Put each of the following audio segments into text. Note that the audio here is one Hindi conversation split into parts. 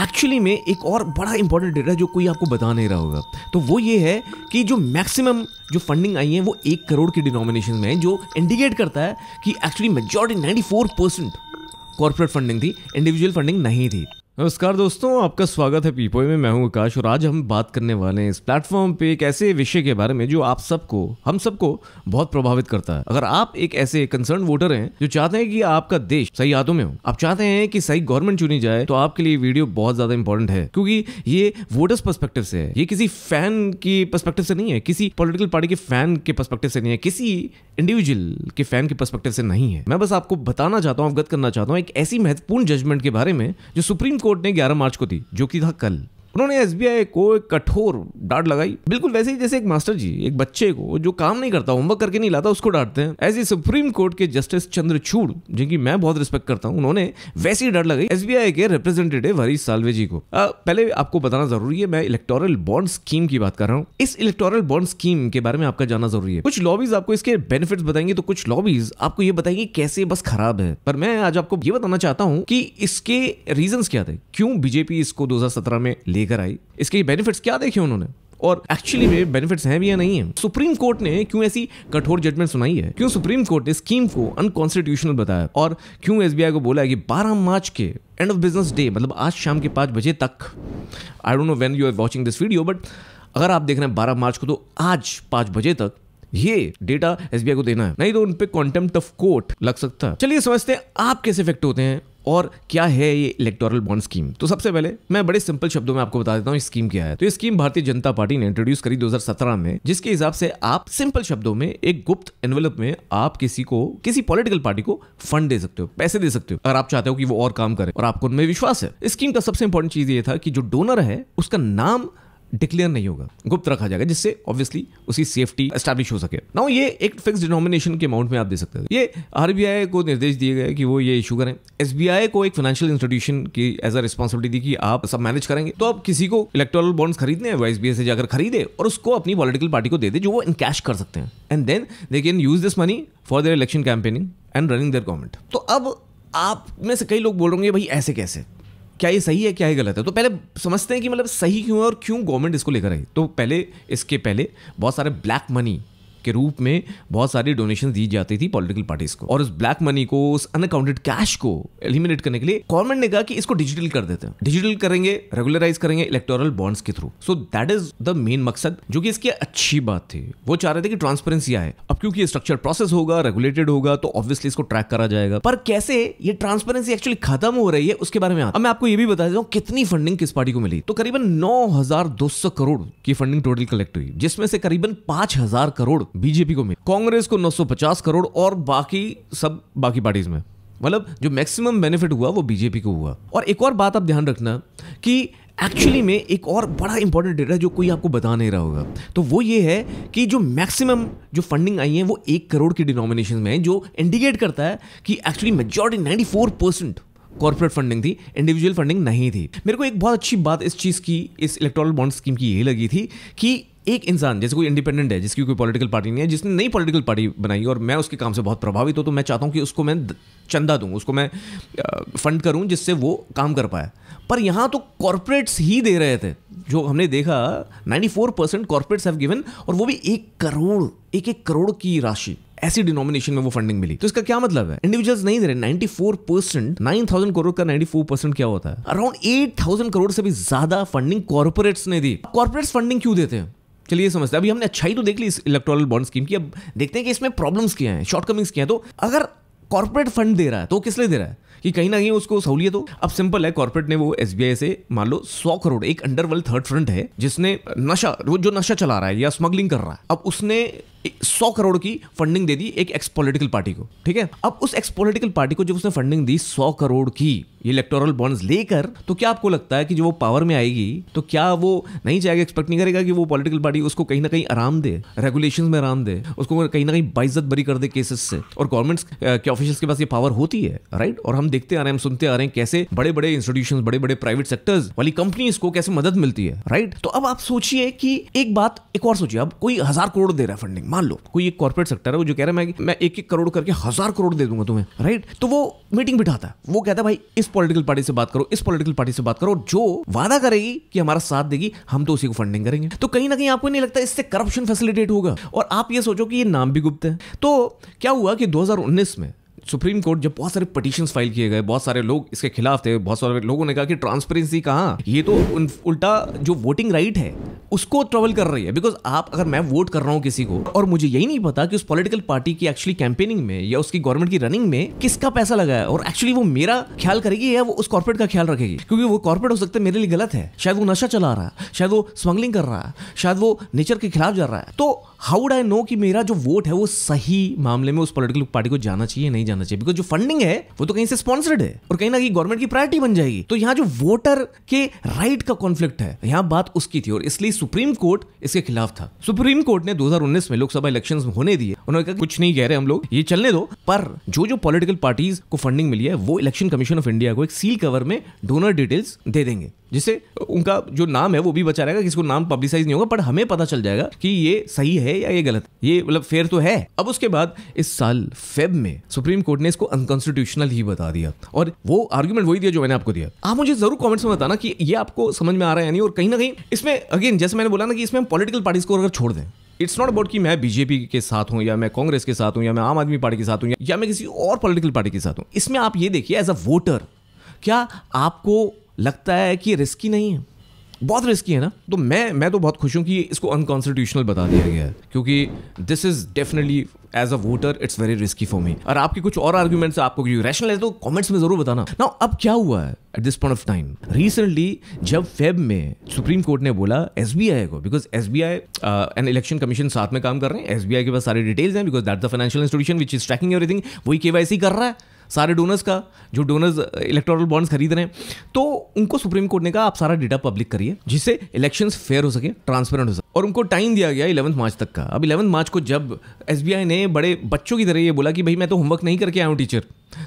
एक्चुअली में एक और बड़ा इंपॉर्टेंट डेटा जो कोई आपको बता नहीं रहा होगा तो वो ये है कि जो मैक्सिमम जो फंडिंग आई है वो एक करोड़ की डिनोमिनेशन में है जो इंडिकेट करता है कि actually majority ninety four percent corporate funding थी इंडिविजुअल फंडिंग नहीं थी नमस्कार दोस्तों आपका स्वागत है पीपोए में मैं हूं आकाश और आज हम बात करने वाले हैं इस प्लेटफॉर्म पे एक ऐसे विषय के बारे में जो आप सबको हम सबको बहुत प्रभावित करता है अगर आप एक ऐसे कंसर्न वोटर हैं जो चाहते हैं कि आपका देश सही हाथों में हो आप चाहते हैं कि सही गवर्नमेंट चुनी जाए तो आपके लिए वीडियो बहुत ज्यादा इंपॉर्टेंट है क्योंकि ये वोटर्स परस्पेक्टिव से है ये किसी फैन की परस्पेक्टिव से नहीं है किसी पोलिटिकल पार्टी के फैन के परस्पेक्टिव से नहीं है किसी इंडिविजुअल के फैन के परस्पेक्टिव से नहीं है मैं बस आपको बताना चाहता हूँ अवगत करना चाहता हूँ एक ऐसी महत्वपूर्ण जजमेंट के बारे में जो सुप्रीम कोर्ट कोर्ट ने 11 मार्च को दी जो कि था कल उन्होंने एस को एक कठोर डांट लगाई बिल्कुल वैसे ही जैसे एक मास्टर जी एक बच्चे को जो काम नहीं करता होमवर्क करके नहीं लाता उसको डांटते हैं ऐसे सुप्रीम कोर्ट के जस्टिस चंद्रचूड़ जिनकी मैं बहुत रिस्पेक्ट करता हूँ उन्होंने वैसी डर डांट लगाई एस के रिप्रेजेंटेटिव हरीश सालवे जी को आ, पहले आपको बताना जरूरी है मैं इलेक्टोरल बॉन्ड स्कीम की बात कर रहा हूँ इस इलेक्टोरल बॉन्ड स्कीम के बारे में आपका जानना जरूरी है कुछ लॉबीज आपको इसके बेनिफिट बताएंगे तो कुछ लॉबीज आपको ये बताएंगे कैसे बस खराब है पर मैं आज आपको ये बताना चाहता हूँ कि इसके रीजन क्या थे क्यों बीजेपी इसको दो में ले लेकर आई इसके बेनिफिट्स क्या देखे उन्होंने और एक्चुअली में बेनिफिट्स हैं भी या नहीं है सुप्रीम कोर्ट ने क्यों ऐसी कठोर जजमेंट सुनाई है क्यों सुप्रीम कोर्ट ने स्कीम को अनकॉन्स्टिट्यूशनल बताया और क्यों एस को बोला है कि 12 मार्च के एंड ऑफ बिजनेस डे मतलब आज शाम के पाँच बजे तक I don't know when you are watching this video but अगर आप देख रहे हैं बारह मार्च को तो आज पाँच बजे तक ये डेटा एस को देना है नहीं तो उनपे कॉन्टेम्प्ट ऑफ कोर्ट लग सकता है चलिए समझते हैं आप कैसे इफेक्ट होते हैं और क्या है ये इलेक्टोरल बॉन्ड स्कीम तो सबसे पहले मैं बड़े सिंपल शब्दों में आपको बता देता हूँ स्कीम क्या है तो ये स्कीम भारतीय जनता पार्टी ने इंट्रोड्यूस करी 2017 में जिसके हिसाब से आप सिंपल शब्दों में एक गुप्त एनवेलप में आप किसी को किसी पॉलिटिकल पार्टी को फंड दे सकते हो पैसे दे सकते हो अगर आप चाहते हो कि वो और काम करे और आपको उनमें विश्वास है स्कीम का सबसे इंपॉर्टेंट चीज ये था कि जो डोनर है उसका नाम डिक्लेयर नहीं होगा गुप्त रखा जाएगा जिससे ऑब्वियसली उसकी सेफ्टी एस्टैब्लिश हो सके ना ये एक फिक्स डिनोमिनेशन के अमाउंट में आप दे सकते हैं ये आरबीआई को निर्देश दिए गए कि वो ये इशू करें एस को एक फाइनेंशियल इंस्टीट्यूशन की एज अ रिस्पॉन्सिबिलिटी दी कि आप सब मैनेज करेंगे तो आप किसी को इलेक्ट्रोल बॉन्ड्स खरीदने वो एस से जाकर खरीदे और उसको अपनी पॉलिटिकल पार्टी को दे दे जो वो कैश कर सकते हैं and then they can use this money for their election campaigning and running their government तो अब आप में से कई लोग बोल रहे हैं भाई ऐसे कैसे क्या ये सही है क्या ये गलत है तो पहले समझते हैं कि मतलब सही क्यों है और क्यों गवर्नमेंट इसको लेकर आई तो पहले इसके पहले बहुत सारे ब्लैक मनी के रूप में बहुत सारी डोनेशन दी जाती थी पॉलिटिकल पार्टीज को और उस ब्लैक मनी को उस अनअकाउंटेड कैश को एलिमिनेट करने के लिए गवर्नमेंट ने कहा कि इसको डिजिटल कर देते हैं डिजिटल करेंगे रेगुलराइज करेंगे इलेक्टोरल बॉन्ड्स के through so that is the main मकसद जो कि इसकी अच्छी बात थी वो चाह रहे थे कि ट्रांसपेरेंसी आए अब क्योंकि स्ट्रक्चर प्रोसेस होगा रेगुलेटेड होगा तो ऑब्वियसली इसको ट्रैक करा जाएगा पर कैसे ये ट्रांसपेरेंसी एक्चुअली खत्म हो रही है उसके बारे में अब मैं आपको ये भी बता देता हूँ कितनी फंडिंग किस पार्टी को मिली तो करीबन नौ करोड़ की फंडिंग टोटल कलेक्ट हुई जिसमें से करीबन पांच करोड़ बीजेपी को मिली कांग्रेस को 950 करोड़ और बाकी सब बाकी पार्टीज में मतलब जो मैक्सिमम बेनिफिट हुआ वो बीजेपी को हुआ और एक और बात आप ध्यान रखना कि एक्चुअली में एक और बड़ा इंपॉर्टेंट डेटा जो कोई आपको बता नहीं रहा होगा तो वो ये है कि जो मैक्सिमम जो फंडिंग आई है वो एक करोड़ की डिनोमिनेशन में है जो इंडिकेट करता है कि actually majority four percent corporate funding थी इंडिविजुअल फंडिंग नहीं थी मेरे को एक बहुत अच्छी बात इस चीज़ की इस इलेक्ट्रॉल बॉन्ड स्कीम की ये लगी थी कि एक इंसान जैसे कोई इंडिपेंडेंट है जिसकी कोई पॉलिटिकल पार्टी नहीं है जिसने नई पॉलिटिकल पार्टी बनाई और मैं उसके काम से बहुत प्रभावित हूँ तो मैं चाहता हूँ कि उसको मैं चंदा दूँ उसको मैं फंड करूँ जिससे वो काम कर पाए पर यहाँ तो कॉरपोरेट्स ही दे रहे थे जो हमने देखा ninety four percent corporates have given और वो भी एक करोड़ एक एक करोड़ की राशि ऐसी डिनोमिनेशन में वो फंडिंग मिली तो इसका क्या मतलब है इंडिविजुअल्स नहीं दे रहे 94 परसेंट नाइन थाउजेंड करोड़ का 94 परसेंट क्या होता है अराउंड एट थाउजेंड करोड़ से भी ज्यादा फंडिंग कॉर्पोरेट्स ने दी कॉर्पोरेट्स फंडिंग क्यों देते हैं चलिए समझते हैं अभी हमने अच्छाई तो देख ली इस इलेक्ट्रोल बॉन्ड स्कीम की अब देखते हैं कि इसमें प्रॉब्लम्स क्या हैं शॉर्टकमिंग्स क्या हैं तो अगर कॉर्पोरेट फंड दे रहा है तो किस लिए दे रहा है कि कहीं ना कहीं उसको सहूलियत हो अब सिंपल है कॉर्पोरेट ने वो एस से मान लो सौ करोड़ एक अंडरवर्ल्ड थर्ड फ्रंट है जिसने नशा वो जो नशा चला रहा है या स्मगलिंग कर रहा है अब उसने सौ करोड़ की फंडिंग दे दी एक एक्स पॉलिटिकल पार्टी को ठीक है अब उस एक्स पॉलिटिकल पार्टी को जब उसने फंडिंग दी सौ करोड़ की इलेक्टोरल बॉन्ड्स लेकर तो क्या आपको लगता है कि जो वो पावर में आएगी तो क्या वो नहीं जाएगा एक्सपेक्ट नहीं करेगा कि वो पॉलिटिकल पार्टी उसको कहीं ना कहीं आराम दे रेगुलेशन में आराम दे उसको कहीं ना कहीं बाइज्जत बरी कर दे केसेस से और गवर्नमेंट्स के ऑफिशियल के पास ये पावर होती है राइट और हम देखते आ रहे हैं हम सुनते आ रहे हैं कैसे बड़े बड़े इंस्टीट्यूशन बड़े बड़े प्राइवेट सेक्टर्स वाली कंपनीज को कैसे मदद मिलती है राइट तो अब आप सोचिए कि एक बात एक और सोचिए अब कोई हजार करोड़ दे रहा है फंडिंग मान लो कोई एक कॉर्पोरेट सेक्टर है वो जो कह रहा है मैं मैं एक एक करोड़ करके हजार करोड़ दे दूंगा तुम्हें राइट तो वो मीटिंग बिठाता है वो कहता है भाई इस पॉलिटिकल पार्टी से बात करो इस पॉलिटिकल पार्टी से बात करो जो वादा करेगी कि हमारा साथ देगी हम तो उसी को फंडिंग करेंगे तो कहीं ना कहीं आपको नहीं लगता इससे करप्शन फैसिलिटेट होगा और आप ये सोचो कि ये नाम भी गुप्त है तो क्या हुआ कि दो में सुप्रीम कोर्ट जब बहुत सारे पटिशन फाइल किए गए बहुत सारे लोग इसके खिलाफ थे बहुत सारे लोगों ने कहा कि ट्रांसपेरेंसी कहाँ ये तो उल्टा जो वोटिंग राइट है उसको ट्रेवल कर रही है बिकॉज आप अगर मैं वोट कर रहा हूँ किसी को और मुझे यही नहीं पता कि उस पॉलिटिकल पार्टी की एक्चुअली कैंपेनिंग में या उसकी गवर्नमेंट की रनिंग में किसका पैसा लगा है और एक्चुअली वो मेरा ख्याल करेगी या वो उस कॉर्पोरेट का ख्याल रखेगी क्योंकि वो कॉर्पोरेट हो सकता है मेरे लिए गलत है शायद वो नशा चला रहा है शायद वो स्मगलिंग कर रहा है शायद वो नेचर के खिलाफ जा रहा है तो हाउ डू आई नो कि मेरा जो वोट है वो सही मामले में उस पोलिटिकल पार्टी को जाना चाहिए नहीं जाना चाहिए बिकॉज जो फंडिंग है वो तो कहीं से स्पॉन्सर्ड है और कहीं ना कहीं गवर्नमेंट की प्रायोरिटी बन जाएगी तो यहाँ जो वोटर के राइट का कॉन्फ्लिक्ट है यहाँ बात उसकी थी और इसलिए सुप्रीम कोर्ट इसके खिलाफ था सुप्रीम कोर्ट ने दो में लोकसभा इलेक्शन होने दिए उन्होंने कहा कुछ नहीं कह रहे हम लोग ये चलने दो पर जो जो पॉलिटिकल पार्टीज को फंडिंग मिली है वो इलेक्शन कमीशन ऑफ इंडिया को एक सील कवर में डोनर डिटेल्स दे देंगे जिससे उनका जो नाम है वो भी बचा रहेगा किसको नाम पब्लिसाइज नहीं होगा पर हमें पता चल जाएगा कि ये सही है या ये गलत ये मतलब फेयर तो है अब उसके बाद इस साल फेब में सुप्रीम कोर्ट ने इसको अनकॉन्स्टिट्यूशनल ही बता दिया और वो आर्ग्यूमेंट वही दिया जो मैंने आपको दिया आप मुझे जरूर कॉमेंट्स में बताना कि ये आपको समझ में आ रहा है नहीं और कहीं ना कहीं इसमें अगेन जैसे मैंने बोला ना कि इसमें हम पॉलिटिकल पार्टीज को अगर छोड़ दें इट्स नॉट अबाउट कि मैं बीजेपी के साथ हूं या मैं कांग्रेस के साथ हूं या मैं आम आदमी पार्टी के साथ हूं या मैं किसी और पॉलिटिकल पार्टी के साथ हूँ इसमें आप ये देखिए एज अ वोटर क्या आपको लगता है कि रिस्की नहीं है बहुत रिस्की है ना तो मैं मैं तो बहुत खुश हूँ कि इसको अनकॉन्स्टिट्यूशनल बता दिया गया है क्योंकि this is definitely as a voter it's very risky for me और आपके कुछ और आर्ग्यूमेंट्स आपको रैशनल है तो कमेंट्स में जरूर बताना ना अब क्या हुआ है at this point of time recently जब फेब में सुप्रीम कोर्ट ने बोला एस को because S B I and election commission साथ में काम कर रहे हैं एस के पास सारे डिटेल्स हैं because that the financial institution which is tracking everything वही के कर रहा है सारे डोनर्स का जो डोनर्स इलेक्टोरल बॉन्ड्स खरीद रहे हैं तो उनको सुप्रीम कोर्ट ने कहा आप सारा डेटा पब्लिक करिए जिससे इलेक्शंस फेयर हो सके ट्रांसपेरेंट हो सके और उनको टाइम दिया गया इलेवंथ मार्च तक का अब इलेवंथ मार्च को जब एस ने बड़े बच्चों की तरह ये बोला कि भाई मैं तो होमवर्क नहीं करके आया हूँ टीचर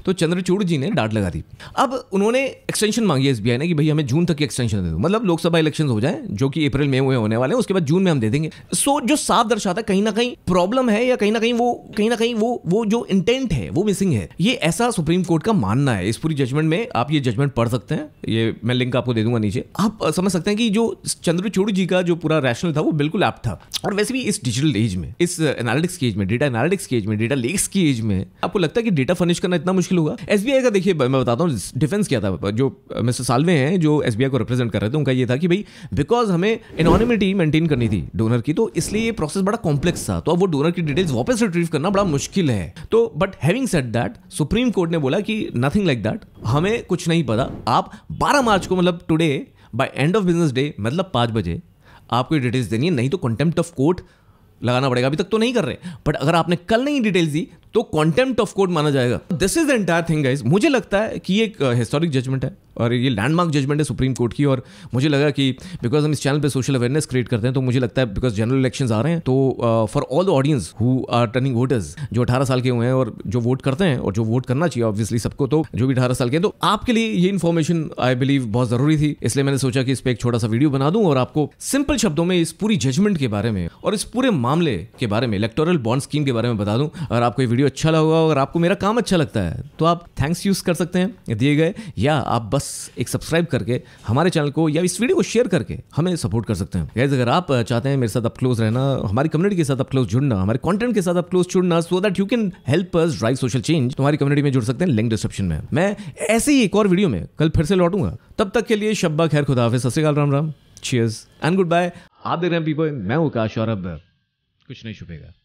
तो चंद्रचूड़ जी ने डांट लगा दी अब उन्होंने एक्सटेंशन मांगी एस ने कि भाई हमें जून तक की एक्सटेंशन दे दो मतलब लोकसभा इलेक्शन हो जाए जो कि अप्रैल में हुए होने वाले हैं उसके बाद जून में हम दे देंगे सो जो साफ दर्शाता कहीं ना कहीं प्रॉब्लम है या कहीं ना कहीं वो कहीं ना कहीं वो वो जो इंटेंट है वो मिसिंग है ये ऐसा सुप्रीम कोर्ट का मानना है इस पूरी जजमेंट में आप ये जजमेंट पढ़ सकते हैं ये मैं लिंक आपको दे दूंगा नीचे आप समझ सकते हैं कि जो चंद्रचूड़ जी का जो पूरा रैशनल था वो बिल्कुल ऐप था और वैसे भी इस डिजिटल एज में इस एनालिटिक्स uh, की एज में डेटा एनालिटिक्स की एज में डेटा लेक्स की एज में आपको लगता है कि डेटा फर्निश करना इतना मुश्किल होगा एस का देखिए मैं बताता हूँ डिफेंस क्या था जो मिस्टर uh, सालवे हैं जो एस को रिप्रेजेंट कर रहे थे उनका ये था कि भाई बिकॉज हमें इनोनिमिटी मेंटेन करनी थी डोनर की तो इसलिए ये प्रोसेस बड़ा कॉम्प्लेक्स था तो अब वो डोनर की डिटेल्स वापस रिट्रीव करना बड़ा मुश्किल है तो but having set that Supreme Court ने बोला कि नथिंग लाइक दैट हमें कुछ नहीं पता आप 12 मार्च को मतलब today by end of business day मतलब पाँच बजे आपको डिटेल्स देनी है नहीं तो कंटेम्प्ट ऑफ कोर्ट लगाना पड़ेगा अभी तक तो नहीं कर रहे बट अगर आपने कल नहीं डिटेल्स दी तो कॉन्टेम्प्ट ऑफ कोर्ट माना जाएगा this is the entire thing guys मुझे लगता है कि एक हिस्टोरिक uh, जजमेंट है और ये लैंडमार्क जजमेंट है सुप्रीम कोर्ट की और मुझे लगा कि बिकॉज हम इस चैनल पे सोशल अवेयरनेस क्रिएट करते हैं तो मुझे लगता है बिकॉज जनरल इलेक्शंस आ रहे हैं तो for all the audience who are turning voters जो 18 साल के हुए हैं और जो वोट करते हैं और जो वोट करना चाहिए ऑब्वियसली सबको तो जो भी अठारह साल के हैं तो आपके लिए ये इन्फॉर्मेशन आई बिलीव बहुत ज़रूरी थी इसलिए मैंने सोचा कि इस पर एक छोटा सा वीडियो बना दूँ और आपको सिंपल शब्दों में इस पूरी जजमेंट के बारे में और इस पूरे मामले के बारे में इलेक्टोरल बॉन्ड स्कीम के बारे में बता दूँ अगर आपको ये वीडियो अच्छा लगा और आपको मेरा काम अच्छा लगता है तो आप थैंक्स यूज़ कर सकते हैं दिए गए या आप बस बस एक सब्सक्राइब करके हमारे चैनल को या इस वीडियो को शेयर करके हमें सपोर्ट कर सकते हैं गैस अगर आप चाहते हैं मेरे साथ अप क्लोज रहना हमारी कम्युनिटी के साथ अप क्लोज जुड़ना हमारे कंटेंट के साथ अप क्लोज जुड़ना so that you can help us drive social change तुम्हारी कम्युनिटी में जुड़ सकते हैं लिंक डिस्क्रिप्शन में मैं ऐसे ही एक और वीडियो में कल फिर से लौटूंगा तब तक के लिए शब्बा खैर खुदा हाफिज सत्याकाल Ram Ram cheers and goodbye आप देख रहे हैं पीपल मैं हूँ काश और अब कुछ नहीं छुपेगा